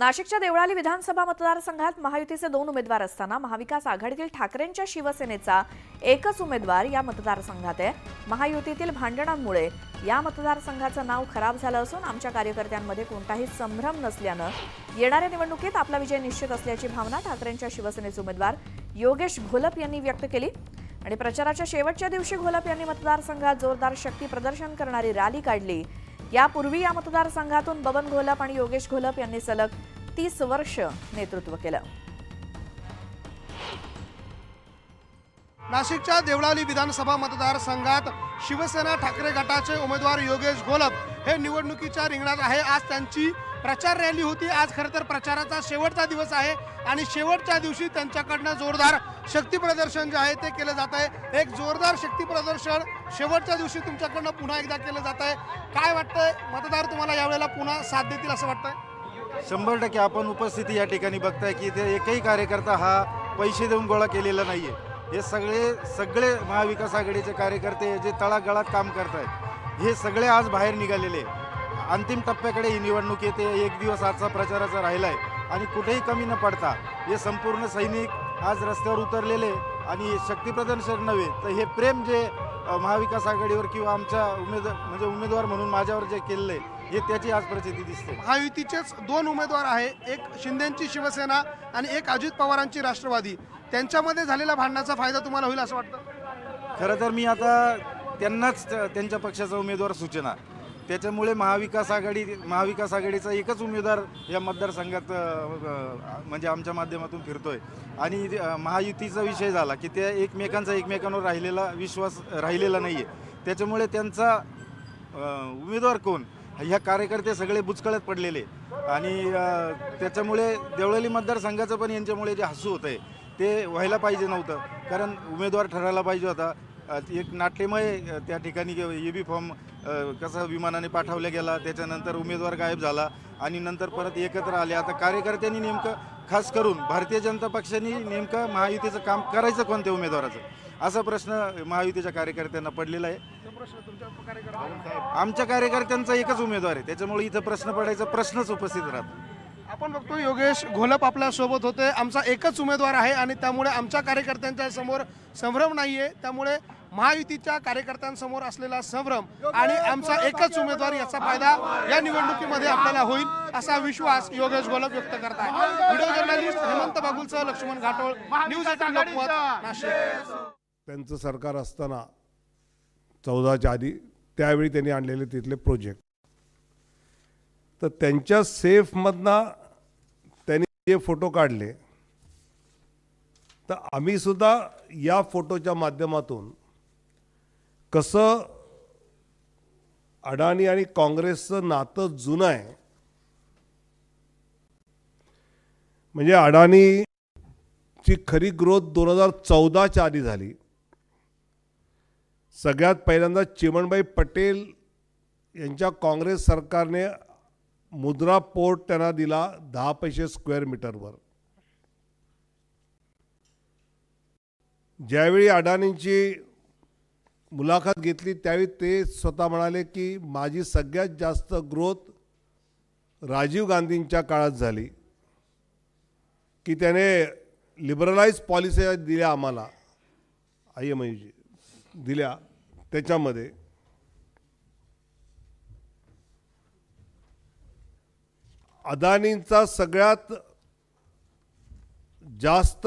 नाशिकच्या देवळाली विधानसभा मतदारसंघात महायुतीचे दोन उमेदवार असताना महाविकास आघाडीतील ठाकरेंच्या शिवसेनेचा एकच उमेदवार या मतदारसंघात आहे महायुतीतील भांडणांमुळे या मतदारसंघाचं नाव खराब झालं असून आमच्या कार्यकर्त्यांमध्ये कोणताही संभ्रम नसल्यानं येणाऱ्या निवडणुकीत आपला विजय निश्चित असल्याची भावना ठाकरेंच्या शिवसेनेचे उमेदवार योगेश घोलप यांनी व्यक्त केली आणि प्रचाराच्या शेवटच्या दिवशी घोलप यांनी मतदारसंघात जोरदार शक्ती प्रदर्शन करणारी रॅली काढली यापूर्वी या मतदारसंघातून बबन घोलप आणि योगेश घोलप यांनी सलग तीस वर्ष नेतृत्व केलं नाशिकच्या देवळाली विधानसभा मतदारसंघात शिवसेना ठाकरे गटाचे उमेदवार योगेश घोलप हे निवडणुकीच्या रिंगणात आहे आज त्यांची प्रचार रॅली होती आज खर तर प्रचाराचा शेवटचा दिवस आहे आणि शेवटच्या दिवशी त्यांच्याकडनं जोरदार शक्ती प्रदर्शन जे आहे ते केलं जात आहे एक जोरदार शक्ती प्रदर्शन शेवटच्या दिवशी तुमच्याकडनं पुन्हा एकदा केलं जात आहे काय वाटतंय मतदार तुम्हाला यावेळेला पुन्हा साथ देतील असं वाटतंय शंभर टक्के आपण उपस्थिती या ठिकाणी बघताय की इथे एकही कार्यकर्ता हा पैसे देऊन गोळा केलेला नाही आहे हे सगळे सगळे महाविकास आघाडीचे कार्यकर्ते जे तळागळात काम करत आहेत हे सगळे आज बाहेर निघालेले अंतिम टप्प्याकडे ही निवडणूक येते एक दिवस आजचा प्रचाराचा राहिला आहे आणि कुठेही कमी न पडता हे संपूर्ण सैनिक आज रस्त्यावर उतरलेले आणि शक्तीप्रदर्शन नव्हे तर हे प्रेम जे महाविकास आघाडीवर किंवा आमच्या उमेदवार म्हणजे उमेदवार म्हणून माझ्यावर जे केलेलं हे त्याची आज परिस्थिती दिसते महायुतीचेच दोन उमेदवार आहे एक शिंदेची शिवसेना आणि एक अजित पवारांची राष्ट्रवादी त्यांच्यामध्ये झालेला भांडणाचा फायदा तुम्हाला होईल असं वाटतं खरं तर मी आता त्यांनाच त्यांच्या पक्षाचा उमेदवार सूचना त्याच्यामुळे महाविकास आघाडी महाविकास आघाडीचा एकच उमेदवार या मतदारसंघात म्हणजे आमच्या माध्यमातून फिरतोय आणि महायुतीचा विषय झाला की त्या एकमेकांचा एकमेकांवर राहिलेला विश्वास राहिलेला नाही आहे त्याच्यामुळे त्यांचा उमेदवार कोण ह्या कार्यकर्ते सगळे बुचकळत पडलेले आणि त्याच्यामुळे देवळाली मतदारसंघाचं पण यांच्यामुळे जे हसू होतं आहे ते व्हायला पाहिजे नव्हतं कारण उमेदवार ठरायला पाहिजे होता एक नाट्यमय त्या ठिकाणी ए बी फॉर्म कसा विमानाने पाठवला गेला त्याच्यानंतर उमेदवार गायब झाला आणि नंतर परत एकत्र आले आता कार्यकर्त्यांनी नेमकं खास करून भारतीय जनता पक्षाने नेमकं महायुतीचं काम करायचं कोणत्या उमेदवाराचं असा प्रश्न महायुतीच्या कार्यकर्त्यांना पडलेला आहे आमच्या कार्यकर्त्यांचा एकच उमेदवार आहे त्याच्यामुळे इथं प्रश्न पडायचा प्रश्नच उपस्थित राहतो आपण बघतो योगेश घोलप आपल्यासोबत होते आमचा एकच उमेदवार आहे आणि त्यामुळे आमच्या कार्यकर्त्यांच्या समोर संभ्रम नाही आहे त्यामुळे महायुतीच्या कार्यकर्त्यांसमोर असलेला संभ्रम आणि आमचा एकच उमेदवार याचा फायदा या निवडणुकीमध्ये आपल्याला होईल असा विश्वास योगेश गोलप व्यक्त करत आहे व्हिडिओ जर्नलिस्ट हेमंत बागुलसह लक्ष्मण घाटोळ न्यूज नाशिक त्यांचं सरकार असताना चौदाच्या आधी त्यावेळी त्यांनी आणलेले तिथले प्रोजेक्ट तर त्यांच्या सेफमधनं त्यांनी जे फोटो काढले तर आम्हीसुद्धा या फोटोच्या माध्यमातून कसं अडाणी आणि काँग्रेसचं नातं जुनं आहे म्हणजे अडाणीची खरी ग्रोथ दोन हजार चौदाच्या आधी झाली सगळ्यात पहिल्यांदा चिमणबाई पटेल यांच्या काँग्रेस सरकारने मुद्रा पोर्ट त्यांना दिला दहा पैसे स्क्वेअर मीटरवर ज्यावेळी अडाणींची मुलाखत घेतली त्यावेळी ते स्वतः म्हणाले की माझी सगळ्यात जास्त ग्रोथ राजीव गांधींच्या काळात झाली की त्याने लिबरलाइज पॉलिसी दिल्या आम्हाला आय एम आयजी दिल्या त्याच्यामध्ये अदानींचा सगळ्यात जास्त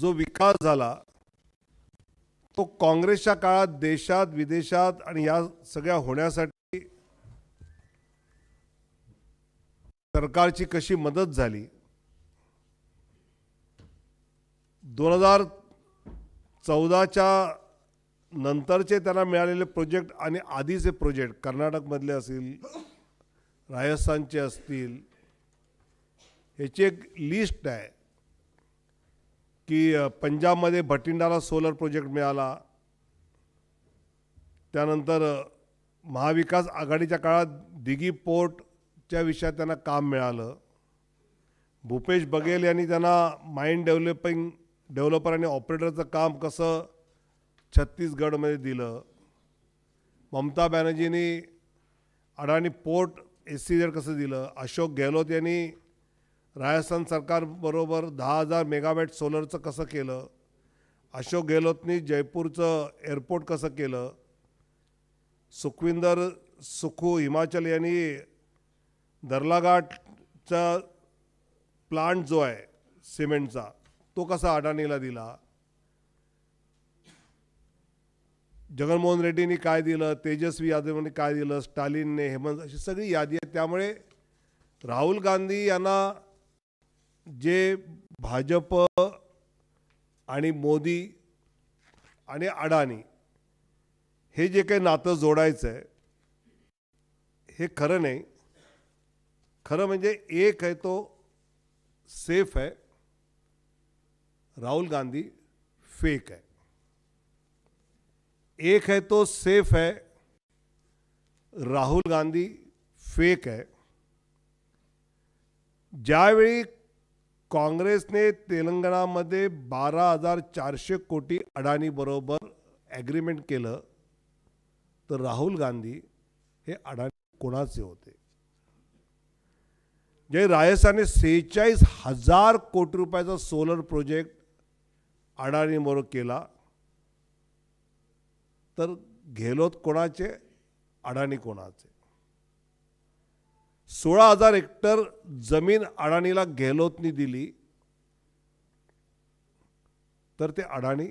जो विकास झाला तो काँग्रेसच्या काळात देशात विदेशात आणि या सगळ्या होण्यासाठी सरकारची कशी मदत झाली दोन हजार चौदाच्या नंतरचे त्यांना मिळालेले प्रोजेक्ट आणि आधीचे प्रोजेक्ट कर्नाटकमधले असतील राजस्थानचे असतील ह्याची एक लिस्ट आहे की पंजाबमध्ये भटिंडाला सोलर प्रोजेक्ट मिळाला त्यानंतर महाविकास आघाडीच्या काळात दिगी पोर्टच्या विषयात त्यांना काम मिळालं भूपेश बघेल यांनी त्यांना माइंड डेव्हलपिंग डेव्हलपर आणि ऑपरेटरचं काम कसं छत्तीसगडमध्ये दिलं ममता बॅनर्जींनी अडाणी पोर्ट एस सी जर कसं दिलं अशोक गेहलोत यांनी राजस्थान सरकारबरोबर दहा हजार मेगावॅट सोलरचं कसं केलं अशोक गेहलोतनी जयपूरचं एअरपोर्ट कसं केलं सुखविंदर सुखू हिमाचल यांनी दर्लाघाटचा प्लांट जो आहे सिमेंटचा तो कसा अडाणीला दिला जगनमोहन रेड्डीनी काय दिलं तेजस्वी यादवने काय दिलं स्टालिनने हेमंत अशी सगळी यादी आहे त्यामुळे राहुल गांधी यांना जे भाजप आणि मोदी आणि अडाणी हे जे काही नातं जोडायचं आहे हे खरं नाही खरं म्हणजे एक आहे तो सेफ आहे राहुल गांधी फेक आहे एक आहे तो सेफ आहे राहुल गांधी फेक आहे ज्यावेळी काँग्रेसने तेलंगणामध्ये बारा हजार चारशे कोटी अडाणीबरोबर ॲग्रीमेंट केलं तर राहुल गांधी हे अडाणी कोणाचे होते जे रायसाने सेहेचाळीस हजार कोटी रुपयाचा सोलर प्रोजेक्ट अडाणीबरोबर केला तर घेलोत कोणाचे अडाणी कोणाचे सोळा हजार हेक्टर जमीन अडाणीला गेहलोतनी दिली तर ते अडाणी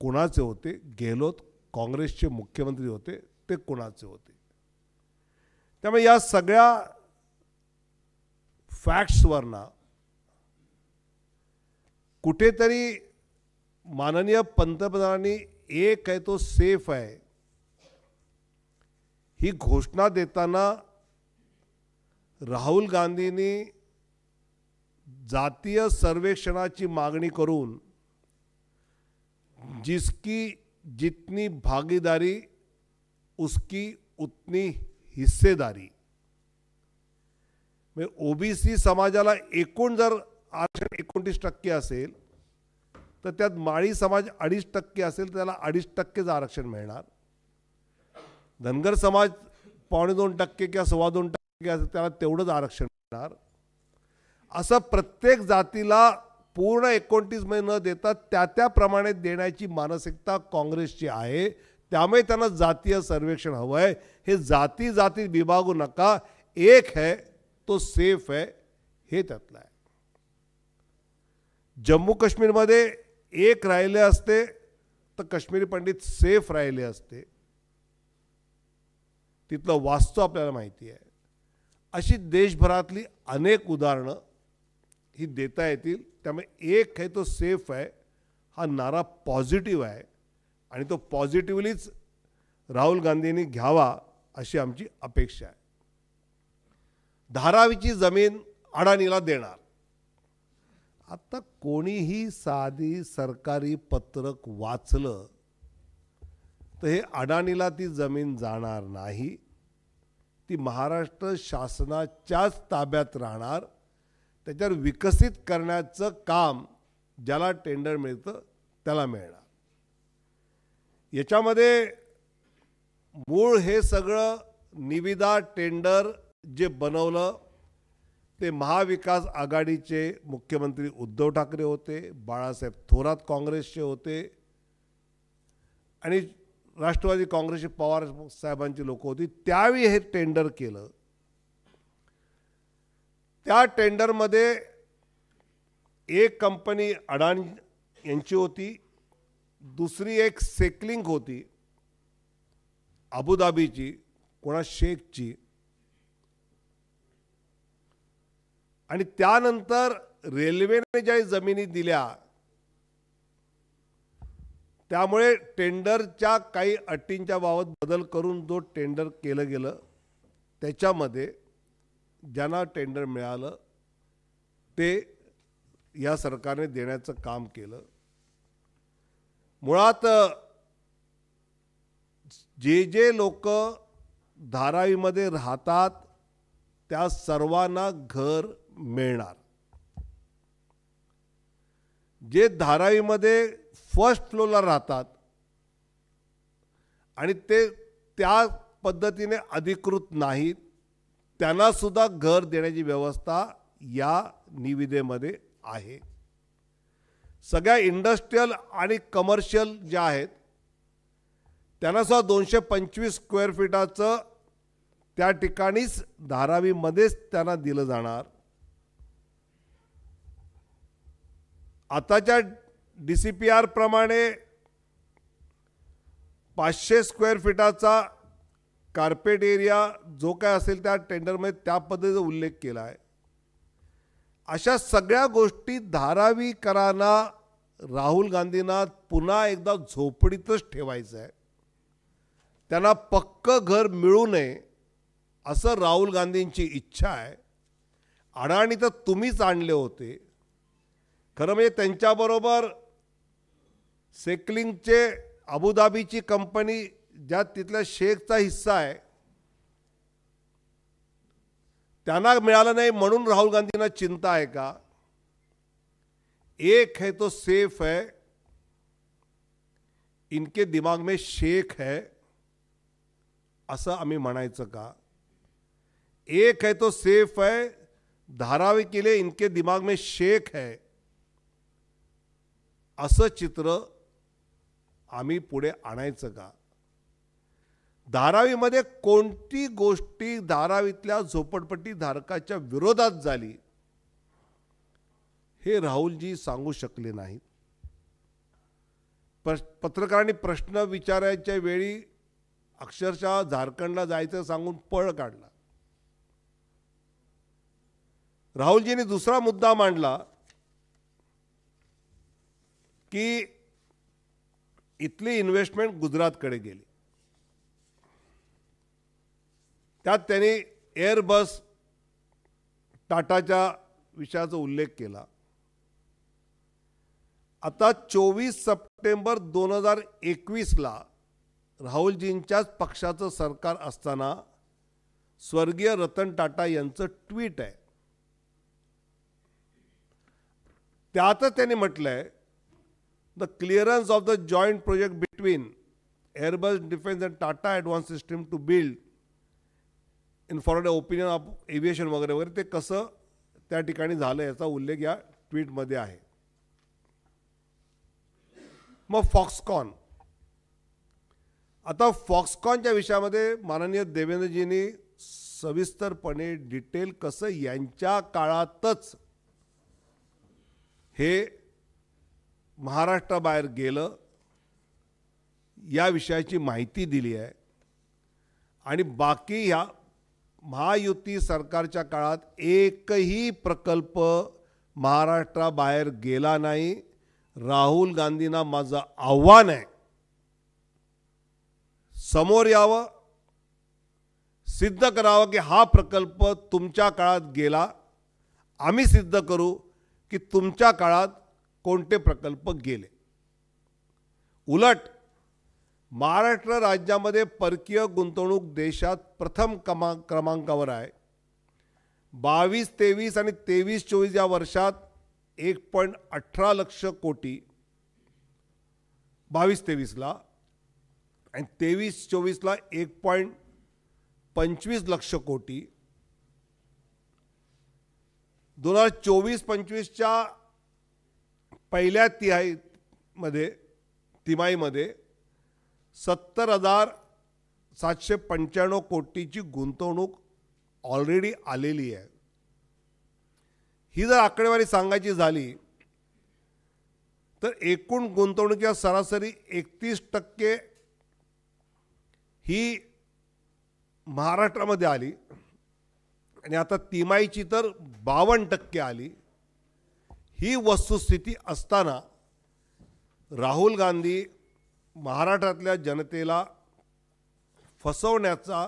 कोणाचे होते गेहलोत काँग्रेसचे मुख्यमंत्री होते ते कोणाचे होते त्यामुळे या सगळ्या ना कुठेतरी माननीय पंतप्रधानांनी एक आहे तो सेफ आहे ही घोषणा देताना राहुल गांधींनी जातीय सर्वेक्षणाची मागणी करून जिसकी जितनी भागीदारी उसकी उतनी हिस्सेदारी म्हणजे ओबीसी समाजाला एकूण जर आरक्षण एकोणतीस टक्के असेल तर त्यात माळी समाज अडीच टक्के असेल तर त्याला अडीच टक्केच आरक्षण मिळणार धनगर समाज पावणे दोन टक्के किंवा सव्वा दोन टक्के असं त्याला तेवढंच आरक्षण मिळणार असं प्रत्येक जातीला पूर्ण एकोणतीसमध्ये न देता त्या त्याप्रमाणे देण्याची मानसिकता काँग्रेसची आहे त्यामुळे त्यांना जातीय सर्वेक्षण हवं आहे हे जाती जाती विभागू नका एक है तो सेफ आहे हे त्यातलं आहे जम्मू काश्मीरमध्ये एक राहिले असते तर काश्मीरी पंडित सेफ राहिले असते तिथलं वास्तव आपल्याला माहिती आहे अशी देशभरातली अनेक उदाहरणं ही देता येतील त्यामुळे एक आहे तो सेफ आहे हा नारा पॉझिटिव्ह आहे आणि तो पॉझिटिव्हलीच राहुल गांधींनी घ्यावा अशी आमची अपेक्षा आहे धारावीची जमीन अडाणीला देणार आता कोणीही साधी सरकारी पत्रक वाचलं तर हे अडाणीला ती जमीन जाणार नाही ती महाराष्ट्र शासनाच्याच ताब्यात राहणार त्याच्यावर विकसित करण्याचं काम ज्याला टेंडर मिळतं त्याला मिळणार याच्यामध्ये मूळ हे सगळं निविदा टेंडर जे बनवलं ते महाविकास आघाडीचे मुख्यमंत्री उद्धव ठाकरे होते बाळासाहेब थोरात काँग्रेसचे होते आणि राष्ट्रवादी काँग्रेसचे पवार साहेबांची लोक होती त्यावेळी हे टेंडर केलं त्या टेंडरमध्ये एक कंपनी अडाण यांची होती दुसरी एक सेकलिंग होती अबुधाबीची कोणा शेखची आणि त्यानंतर रेल्वेने ज्या जमिनी दिल्या त्यामुळे टेंडरच्या काही अटींच्या बाबत बदल करून जो टेंडर केलं गेलं त्याच्यामध्ये ज्यांना टेंडर मिळालं ते या सरकारने देण्याचं काम केलं मुळात जे जे लोक धारावीमध्ये राहतात त्या सर्वांना घर मिळणार जे धारावीमध्ये फर्स्ट फ्लोला राहतात आणि ते त्या पद्धतीने अधिकृत नाहीत त्यांना सुद्धा घर देण्याची व्यवस्था या निविदेमध्ये आहे सगळ्या इंडस्ट्रीयल आणि कमर्शियल ज्या आहेत सुद्धा दोनशे पंचवीस स्क्वेअर फीटाचं त्या ठिकाणीच धारावीमध्येच त्यांना दिलं जाणार आताच्या डी सी पी प्रमाणे पाचशे स्क्वेअर फिटाचा कार्पेट एरिया जो काय असेल त्या टेंडरमध्ये त्या पद्धतीचा उल्लेख केला आहे अशा सगळ्या गोष्टी धारावीकरांना राहुल गांधींना पुन्हा एकदा झोपडीतच ठेवायचं आहे त्यांना पक्क घर मिळू नये असं राहुल गांधींची इच्छा आहे अडाणी तर तुम्हीच आणले होते खरं म्हणजे त्यांच्याबरोबर सेकलिंगचे अबुधाबीची कंपनी ज्या तिथल्या शेखचा हिस्सा आहे त्यांना मिळालं नाही म्हणून राहुल गांधींना चिंता आहे का एक है तो सेफ है इनके दिमाग में शेख है असं आम्ही म्हणायचं का एक है तो सेफ है धारावी लिए इनके दिमाग में शेख है असं चित्र आम्ही पुढे आणायचं का धारावीमध्ये कोणती गोष्टी धारावीतल्या झोपडपट्टी धारकाच्या विरोधात झाली हे राहुलजी सांगू शकले नाहीत पत्रकारांनी प्रश्न विचारायच्या वेळी अक्षरशः झारखंडला जायचं सांगून पळ काढला राहुलजींनी दुसरा मुद्दा मांडला की इथली इन्व्हेस्टमेंट गुजरातकडे गेली त्यात त्यांनी एअरबस टाटाच्या विषयाचा उल्लेख केला आता चोवीस सप्टेंबर दोन हजार एकवीसला राहुलजींच्याच पक्षाचं सरकार असताना स्वर्गीय रतन टाटा यांचं ट्विट आहे त्यातच त्यांनी म्हटलंय the clearance of the joint project between Airbus Defence and Tata Advanced System to build in the opinion of aviation वगैरे वगैरे ते कसं त्या ठिकाणी झालं याचा उल्लेख या ट्विटमध्ये आहे मग फॉक्सकॉन आता फॉक्सकॉनच्या विषयामध्ये माननीय देवेंद्रजींनी सविस्तरपणे डिटेल कसं यांच्या काळातच हे महाराष्ट्राबाहेर गेलं या विषयाची माहिती दिली आहे आणि बाकी ह्या महायुती सरकारच्या काळात एकही प्रकल्प महाराष्ट्राबाहेर गेला नाही राहुल गांधींना माझं आव्हान आहे समोर यावं सिद्ध करावं की हा प्रकल्प तुमच्या काळात गेला आम्ही सिद्ध करू की तुमच्या काळात कोणते प्रकल्प गेले उलट महाराष्ट्र राज्यामध्ये परकीय गुंतवणूक देशात प्रथम कमा क्रमांकावर आहे बावीस तेवीस आणि तेवीस चोवीस या वर्षात एक पॉईंट अठरा लक्ष कोटी बावीस तेवीसला आणि तेवीस चोवीसला एक पॉईंट पंचवीस लक्ष कोटी दोन हजार चोवीस पंचवीसच्या पहिल्या तिहाईमध्ये तिमाहीमध्ये सत्तर हजार सातशे पंच्याण्णव कोटीची गुंतवणूक ऑलरेडी आलेली आहे ही जर आकडेवारी सांगायची झाली तर एकूण गुंतवणुकीच्या सरासरी एकतीस टक्के ही महाराष्ट्रामध्ये आली आणि आता तिमाहीची तर बावन्न टक्के आली ही वस्तुस्थिती असताना राहुल गांधी महाराष्ट्रातल्या जनतेला फसवण्याचा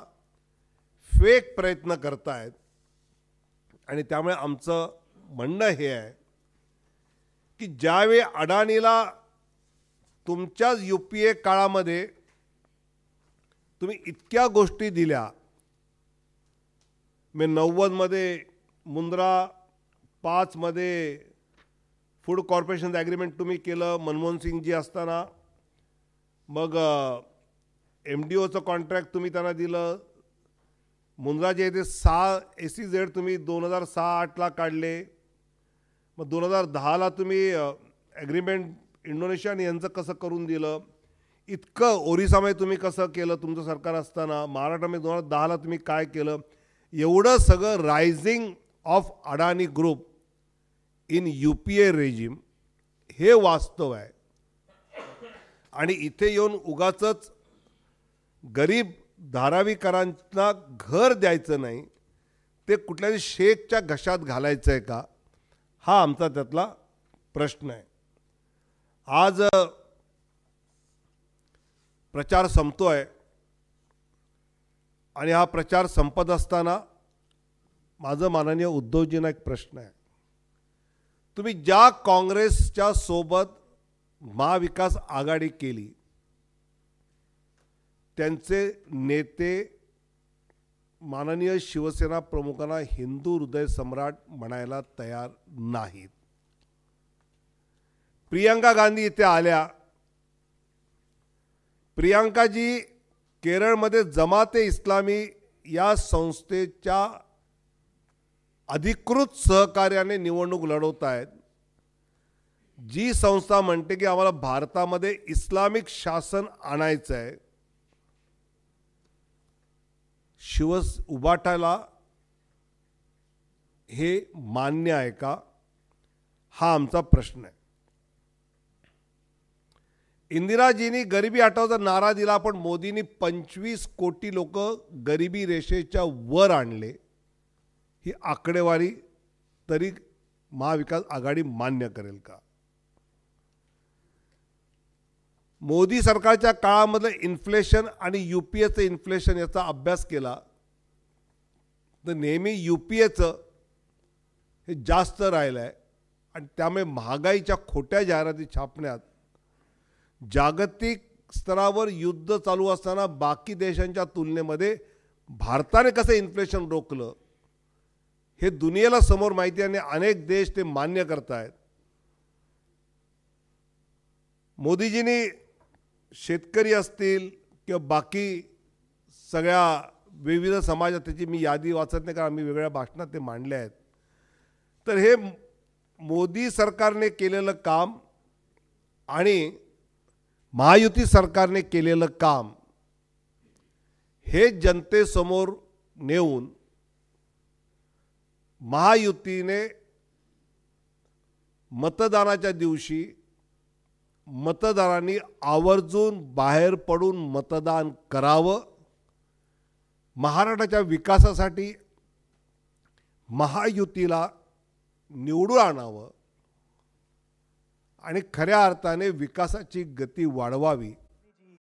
फेक प्रयत्न करतायत आणि त्यामुळे आमचं म्हणणं हे आहे की ज्यावेळी अडाणीला तुमच्याच यू पी ए काळामध्ये तुम्ही इतक्या गोष्टी दिल्या मी नव्वदमध्ये मुंद्रा पाचमध्ये फूड कॉर्पोरेशनचं ॲग्रीमेंट तुम्ही केलं मनमोहन सिंगजी असताना मग एम डी ओचं कॉन्ट्रॅक्ट तुम्ही त्यांना दिलं मुंद्रा जे आहे ते सहा ए सी झेड तुम्ही दोन हजार सहा आठला काढले मग दोन हजार दहाला तुम्ही ॲग्रीमेंट आणि यांचं कसं करून दिलं इतकं ओरिसामध्ये तुम्ही कसं केलं तुमचं सरकार असताना महाराष्ट्रामध्ये दोन हजार दहाला तुम्ही काय केलं एवढं सगळं rising of Adani group in U P A regime हे वास्तव आहे आणि इथे येऊन उगाच गरीब धारावीकरांना घर द्यायचं नाही ते कुठल्याही शेकच्या घशात घालायचं आहे का हा आमचा त्यातला प्रश्न आहे आज प्रचार संपतो आहे आणि हा प्रचार संपत असताना माझं माननीय उद्धवजींना एक प्रश्न आहे तुम्ही ज्या काँग्रेसच्या सोबत महाविकास आघाडी केली त्यांचे नेते माननीय शिवसेना प्रमुखांना हिंदू हृदय सम्राट म्हणायला तयार नाहीत प्रियंका गांधी इथे आल्या प्रियांकाजी केरळमध्ये जमाते इस्लामी या संस्थेच्या अधिकृत सहकार्याने निवडणूक लढवत आहेत जी संस्था म्हणते की आम्हाला भारतामध्ये इस्लामिक शासन आणायचं आहे शिवस उभाटायला हे मान्य आहे का हा आमचा प्रश्न आहे इंदिराजींनी गरिबी हटवचा नारा दिला पण मोदींनी पंचवीस कोटी लोक गरिबी रेषेच्या वर आणले ही आकडेवारी तरी महाविकास आघाडी मान्य करेल का मोदी सरकारच्या काळामधलं इन्फ्लेशन आणि यू पी एचं इन्फ्लेशन याचा अभ्यास केला तर नेहमी यू पी एचं हे जास्त राहिलं आहे आणि त्यामुळे महागाईच्या खोट्या जाहिराती छापण्यात जागतिक स्तरावर युद्ध चालू असताना बाकी देशांच्या तुलनेमध्ये भारताने कसं इन्फ्लेशन रोखलं हे दुनियेला समोर माहिती आणि अनेक देश ते मान्य आहेत मोदीजींनी शेतकरी असतील किंवा बाकी सगळ्या विविध समाजात त्याची मी यादी वाचत नाही कारण आम्ही वेगळ्या भाषणात ते मांडले आहेत तर हे मोदी सरकारने केलेलं काम आणि महायुती सरकारने केलेलं काम हे जनतेसमोर नेऊन महायुतीने मतदानाच्या दिवशी मतदारांनी आवर्जून बाहेर पडून मतदान करावं महाराष्ट्राच्या विकासासाठी महायुतीला निवडून आणावं आणि खऱ्या अर्थाने विकासाची गती वाढवावी